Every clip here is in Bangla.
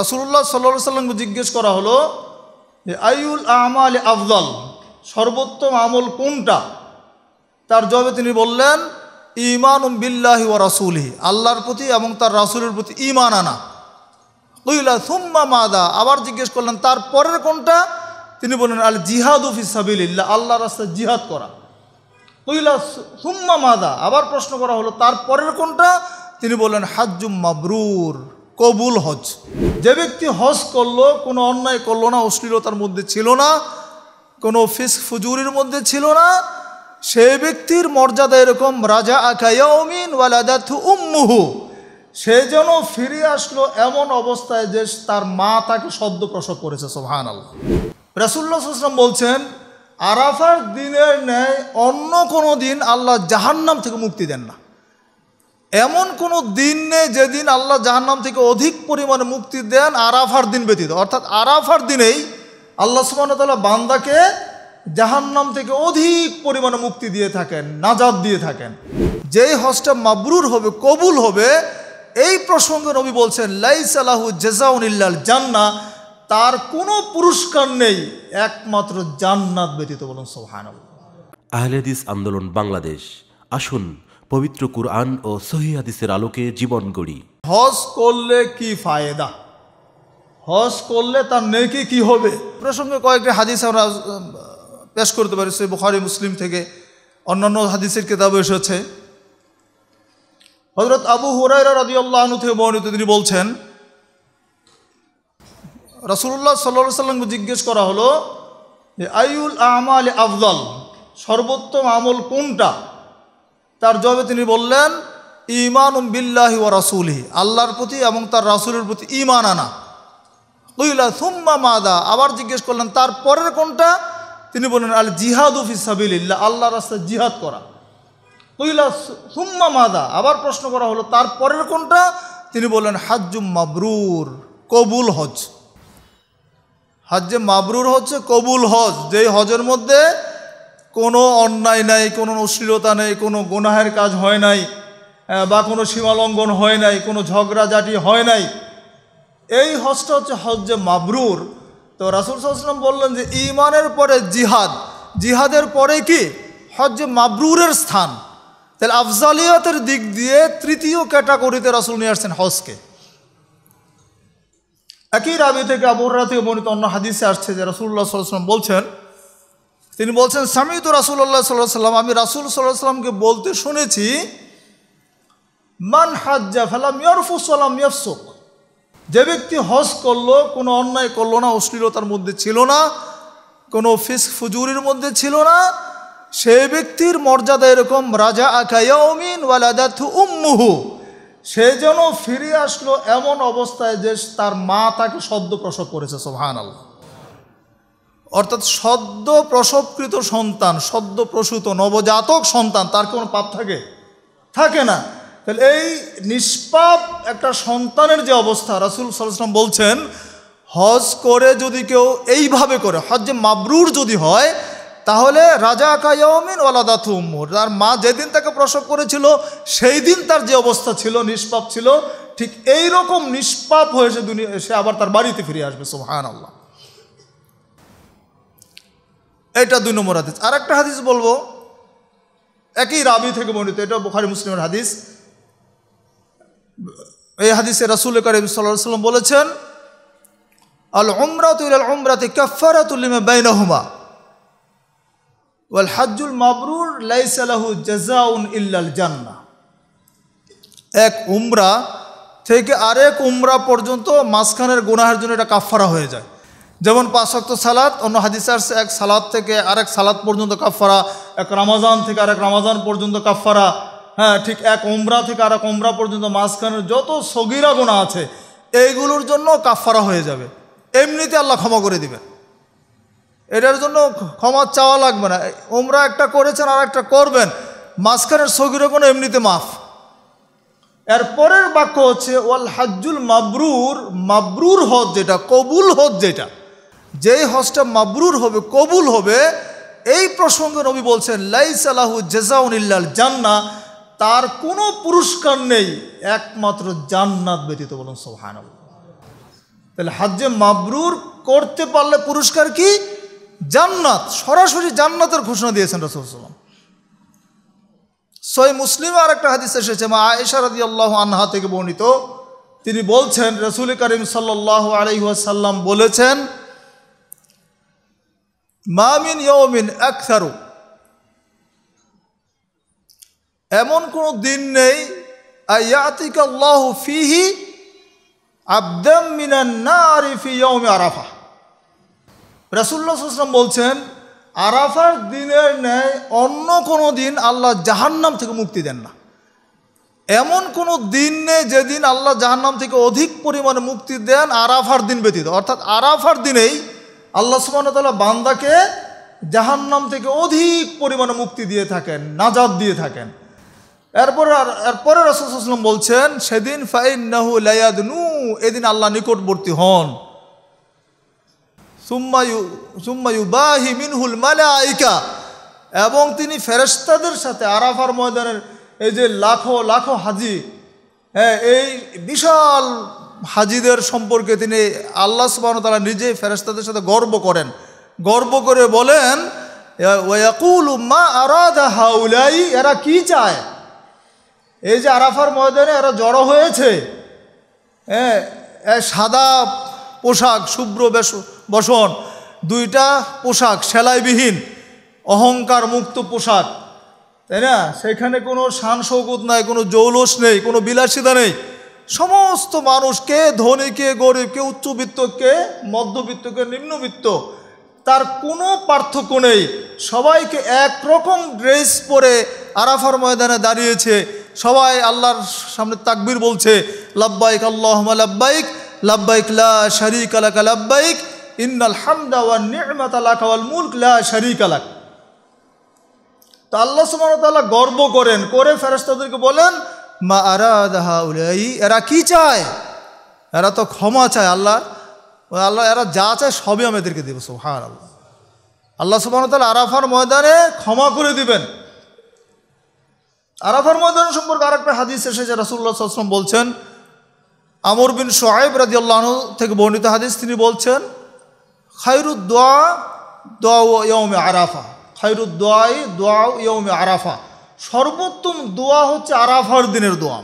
রসুল্লাহ সাল্লা সাল্লামকে জিজ্ঞেস করা হলো যে আইউল আমল আফদল সর্বোত্তম আমল কোনটা তার জবাবে তিনি বললেন ইমান বিল্লাহি ও রাসুলি আল্লাহর প্রতি এবং তার রাসুলের প্রতি ইমান আনা কইলা সুম্মা মাদা আবার জিজ্ঞেস করলেন তার পরের কোনটা তিনি বললেন আল জিহাদু ফিসাবিল্লা আল্লাহ রাস্তা জিহাদ করা কইলা সুম্মা মাদা আবার প্রশ্ন করা হলো তার পরের কোনটা তিনি বললেন হাজুম মাবরুর কবুল হজ যে ব্যক্তি হজ করলো কোনো অন্যায় করলো না অশ্লীলতার মধ্যে ছিল না কোনো ফিস ফুজুরির মধ্যে ছিল না সে ব্যক্তির মর্যাদা এরকম রাজা আকায়মিন ওয়ালাদাথু উম্মুহু সে যেন ফিরে আসলো এমন অবস্থায় যে তার মা তাকে সদ্য প্রসব করেছে সোহান আল্লাহ রসুল্লাহাম বলছেন আরাফার দিনের ন্যায় অন্য কোনো দিন আল্লাহ জাহান্নাম থেকে মুক্তি দেন না এমন কোনো দিন নেই যেদিন আল্লাহ জাহান্নাম থেকে অধিক পরিমাণে মুক্তি দেন আরাফার দিন ব্যতীত অর্থাৎ আরাফার দিনেই আল্লাহ সুবাহতাল্লাহ বান্দাকে জাহান্নাম থেকে অধিক পরিমাণে মুক্তি দিয়ে থাকেন নাজাদ দিয়ে থাকেন যেই হজটা মাবরুর হবে কবুল হবে এই প্রসঙ্গে নবী বলছেন লাইসালাহু জেজাউনিল্লাল জান্না তার কোনো পুরস্কার নেই একমাত্র জান্নাত ব্যতীত বলুন সোহান আহলেদিস আন্দোলন বাংলাদেশ আসুন পবিত্র কুরআন ও সহি হাদিসের আলোকে জীবন গড়ি হজ করলে কি ফায়দা হজ করলে তার নেকি কি হবে প্রসঙ্গে কয়েকটি হাদিস আমরা পেশ করতে পারি সে বুখারি মুসলিম থেকে অন্যান্য হাদিসের কেতাব এসেছে হজরত আবু হুরাইরা আনু থেকে বর্ণিত তিনি বলছেন রসুল্লাহ সাল্লা সাল্লামকে জিজ্ঞেস করা হলো যে আইউল আমাল আফদল সর্বোত্তম আমল কোনটা তার জবাবে তিনি বললেন ইমান বিল্লাহি ও রাসুলি আল্লাহর প্রতি এবং তার রাসুলের প্রতি ইমান আনা বুঝলা সুম্মা মাদা আবার জিজ্ঞেস করলেন তার পরের কোনটা তিনি বললেন আল জিহাদু ফিসাবিল্লা আল্লাহ রাস্তায় জিহাদ করা বুঝলা সুম্মা মাদা আবার প্রশ্ন করা হলো তার পরের কোনটা তিনি বললেন হাজ্জুম মাবরুর কবুল হজ হাজ্জে মাবরুর হচ্ছে কবুল হজ যেই হজের মধ্যে কোনো অন্যায় নাই কোনো অশ্লীলতা নেই কোনো গোনাহের কাজ হয় নাই বা কোনো সীমালঙ্ঘন হয় নাই কোনো ঝগড়াঝাটি হয় নাই এই হজটা হচ্ছে হজ্জে মাবরুর তো রাসুল সাল্লাম বললেন যে ইমানের পরে জিহাদ জিহাদের পরে কি হজ্জে মাবরুরের স্থান তাহলে আফজালিয়াতের দিক দিয়ে তৃতীয় ক্যাটাগরিতে রাসুল নিয়ে আসছেন হজকে একই রাবি থেকে আবুরাতে বর্ণিত অন্য হাদিসে আসছে যে রাসুল্লাহ সাল্লাম বলছেন তিনি বলছেন স্বামী তো রাসুল্লাহ সাল্লাহ সাল্লাম আমি রাসুল সাল্লাহ সাল্লামকে বলতে শুনেছি মান হাজ্জা ফালাম সাল্লাম ইয়ফসুক যে ব্যক্তি হজ করলো কোনো অন্যায় করলো না অশ্লীলতার মধ্যে ছিল না কোনো ফিস ফুজুরির মধ্যে ছিল না সেই ব্যক্তির মর্যাদা এরকম রাজা আকায়াউমিন উম্মুহু সে যেন ফিরে আসলো এমন অবস্থায় যে তার মা তাকে সদ্য প্রসব করেছে সোহান আল্লাহ অর্থাৎ সদ্য প্রসবকৃত সন্তান সদ্য প্রসূত নবজাতক সন্তান তার কোনো পাপ থাকে থাকে না তাহলে এই নিষ্পাপ একটা সন্তানের যে অবস্থা রাসুল সাল্লাম বলছেন হজ করে যদি কেউ এইভাবে করে হজ্জে মাবরুর যদি হয় তাহলে রাজা কায়মিন ওলাদাথু উম্মুর তার মা যেদিন তাকে প্রসব করেছিল সেই দিন তার যে অবস্থা ছিল নিষ্পাপ ছিল ঠিক এই রকম নিষ্পাপ হয়ে সে দুনিয়া সে আবার তার বাড়িতে ফিরে আসবে সোহান আল্লাহ এটা দুই নম্বর হাদিস আর একটা হাদিস বলবো একই রাবি থেকে বর্ণিত এটা বোখারি মুসলিমের হাদিস এই হাদিসে রাসুল করিম সাল্লাম বলেছেন আল উমরাত ইল উমরাতে কাফারাতুল্লিমে বাইনাহুমা ওয়াল হাজ্জুল মাবরুর লাইসালাহু জাজাউন ইল্লাল জান্না এক উমরা থেকে আরেক উমরা পর্যন্ত মাঝখানের গুনাহের জন্য এটা কাফারা হয়ে যায় যেমন পাঁচ শক্ত সালাত অন্য হাদিসার এক সালাদ থেকে আরেক সালাদ পর্যন্ত কাফারা এক রামাজান থেকে আরেক রামাজান পর্যন্ত কাফারা হ্যাঁ ঠিক এক ওমরা থেকে আরেক ওমরা পর্যন্ত মাঝখানের যত সগিরা গোনা আছে এইগুলোর জন্য কাফারা হয়ে যাবে এমনিতে আল্লাহ ক্ষমা করে দিবে এটার জন্য ক্ষমা চাওয়া লাগবে না ওমরা একটা করেছেন আর একটা করবেন মাঝখানের সগিরা গোনা এমনিতে মাফ এর পরের বাক্য হচ্ছে ওয়াল হাজ্জুল মাবরুর মাবরুর হজ যেটা কবুল হজ যেটা যেই হজটা মাবরুর হবে কবুল হবে এই প্রসঙ্গে নবী বলছেন লাইসালাহু জেজাউনিল্লাল জান্না তার কোনো পুরস্কার নেই একমাত্র জান্নাত ব্যতীত বলুন সোহান তাহলে হাজ্যে মাবরুর করতে পারলে পুরস্কার কি জান্নাত সরাসরি জান্নাতের ঘোষণা দিয়েছেন রসুলাম সই মুসলিম আর একটা হাদিস এসেছে মা আয়েশারদি আল্লাহ আনহা থেকে বর্ণিত তিনি বলছেন রসুল করিম সাল্লাহ আলহিহাসাল্লাম বলেছেন মামিন ইয়মিন একসারু এমন কোন দিন নেই আয়াতিকাল্লাহ ফিহি আব্দম মিনান না আরিফি আরাফা রাসুল্লাহাম বলছেন আরাফার দিনের ন্যায় অন্য কোনো দিন আল্লাহ জাহান্নাম থেকে মুক্তি দেন না এমন কোনো দিন নেই যেদিন আল্লাহ জাহান্নাম থেকে অধিক পরিমাণে মুক্তি দেন আরাফার দিন ব্যতীত অর্থাৎ আরাফার দিনেই আল্লাহ সুবাহতাল্লাহ বান্দাকে জাহান্নাম থেকে অধিক পরিমাণে মুক্তি দিয়ে থাকেন নাজাদ দিয়ে থাকেন এরপর এরপরে রসুলাম বলছেন সেদিন ফাইনাহু লায়াদ নু এদিন আল্লাহ নিকটবর্তী হন সুম্মায়ু বাহি মিনহুল মালাইকা এবং তিনি ফেরেস্তাদের সাথে আরাফার ময়দানের এই যে লাখো লাখো হাজি হ্যাঁ এই বিশাল হাজিদের সম্পর্কে তিনি আল্লাহ সুবাহ তারা নিজে ফেরেস্তাদের সাথে গর্ব করেন গর্ব করে বলেন হাউলাই এরা কি চায় এই যে আরাফার ময়দানে এরা জড়ো হয়েছে হ্যাঁ সাদা পোশাক শুভ্র বসন দুইটা পোশাক সেলাইবিহীন অহংকার মুক্ত পোশাক তাই না সেখানে কোনো শান শৌকত নাই কোনো জৌলস নেই কোনো বিলাসিতা নেই সমস্ত মানুষকে ধনীকে গরিবকে উচ্চবিত্তকে মধ্যবিত্তকে নিম্নবিত্ত তার কোনো পার্থক্য নেই সবাইকে একরকম ড্রেস পরে আরাফার ময়দানে দাঁড়িয়েছে সবাই আল্লাহর সামনে তাকবির বলছে লাব্বাইক আল্লাহমা লাব্বাইক লাব্বাইক লা শারিক আলাক লাব্বাইক ইন্নাল হামদা ওয়া নি'মাত আলাক ওয়াল মুলক লা শারিক আলাক তো আল্লাহ সুবহানাহু ওয়া তাআলা গর্ব করেন করে ফেরেশতাদেরকে বলেন মা আরাদহা উলাই এরা কি চায় এরা তো ক্ষমা চায় আল্লাহ আল্লাহ এরা যা চায় সবই আমাদেরকে দেবে সোহান আল্লাহ আল্লাহ সুবাহ তাহলে আরাফার ময়দানে ক্ষমা করে দিবেন আরাফার ময়দান সম্পর্কে আর একটা হাদিস এসেছে রাসুল্লাহ আসলাম বলছেন আমর বিন সোহেব রাজি আল্লাহন থেকে বর্ণিত হাদিস তিনি বলছেন খায়রুদ্দোয়া দোয়া ইয়মে আরাফা খায়রুদ্দোয়াই দোয়া ইয়মে আরাফা সর্বোত্তম দোয়া হচ্ছে আরাফার দিনের দোয়া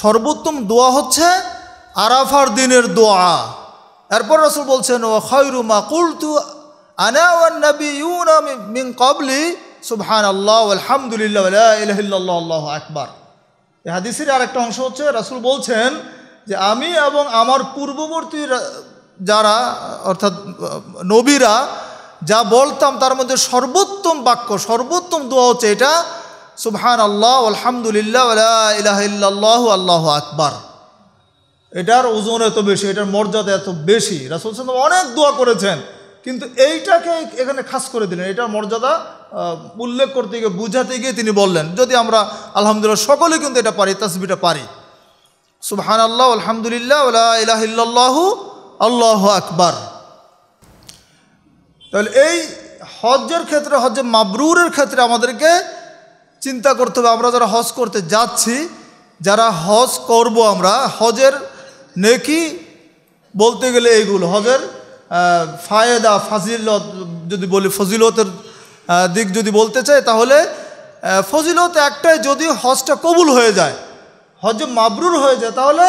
সর্বোত্তম দোয়া হচ্ছে আরাফার দিনের দোয়া এরপর রসুল বলছেন ও খৈরুমা কুলতু মিন কবলি সুবহান আল্লাহ আলহামদুলিল্লাহ আল্লাহ আকবার এই হাদিসের আরেকটা অংশ হচ্ছে রাসুল বলছেন যে আমি এবং আমার পূর্ববর্তী যারা অর্থাৎ নবীরা যা বলতাম তার মধ্যে সর্বোত্তম বাক্য সর্বোত্তম দোয়া হচ্ছে এটা সুবহান আল্লাহ আলহামদুলিল্লাহ ইলাহ আল্লাহ আকবার এটার ওজন এত বেশি এটার মর্যাদা এত বেশি রাসুল সাল্লাম অনেক দোয়া করেছেন কিন্তু এইটাকে এখানে খাস করে দিলেন এটার মর্যাদা উল্লেখ করতে গিয়ে বুঝাতে গিয়ে তিনি বললেন যদি আমরা আলহামদুলিল্লাহ সকলে কিন্তু এটা পারি তসবিটা পারি সুবহান আল্লাহ আলহামদুলিল্লাহ ইলাহিল্লাহু আল্লাহ আকবার তাহলে এই হজের ক্ষেত্রে হজে মাবরুরের ক্ষেত্রে আমাদেরকে চিন্তা করতে হবে আমরা যারা হজ করতে যাচ্ছি যারা হজ করব আমরা হজের নেকি বলতে গেলে এইগুলো হজের ফায়েদা ফাজিলত যদি বলি ফজিলতের দিক যদি বলতে চাই তাহলে ফজিলত একটাই যদি হজটা কবুল হয়ে যায় হজ মাবরুর হয়ে যায় তাহলে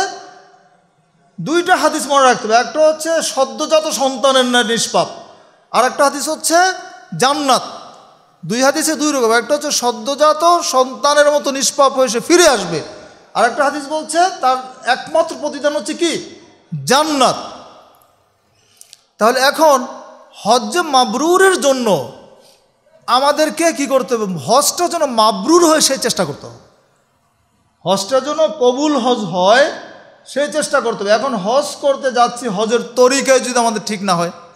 দুইটা হাদিস মনে রাখতে হবে একটা হচ্ছে সদ্যজাত সন্তানের না নিষ্পাপ আর একটা হাদিস হচ্ছে জান্নাত দুই হাদিসে দুই রকম একটা হচ্ছে সদ্যজাত সন্তানের মতো নিষ্পাপ হয়ে সে ফিরে আসবে আর একটা হাদিস বলছে তার একমাত্র প্রতিদান হচ্ছে কি জান্নাত তাহলে এখন হজ মাবরুরের জন্য আমাদেরকে কি করতে হবে হজটা যেন মাবরুর হয়ে সেই চেষ্টা করতে হবে হজটা যেন কবুল হজ হয় সেই চেষ্টা করতে হবে এখন হজ করতে যাচ্ছি হজের তরিকায় যদি আমাদের ঠিক না হয়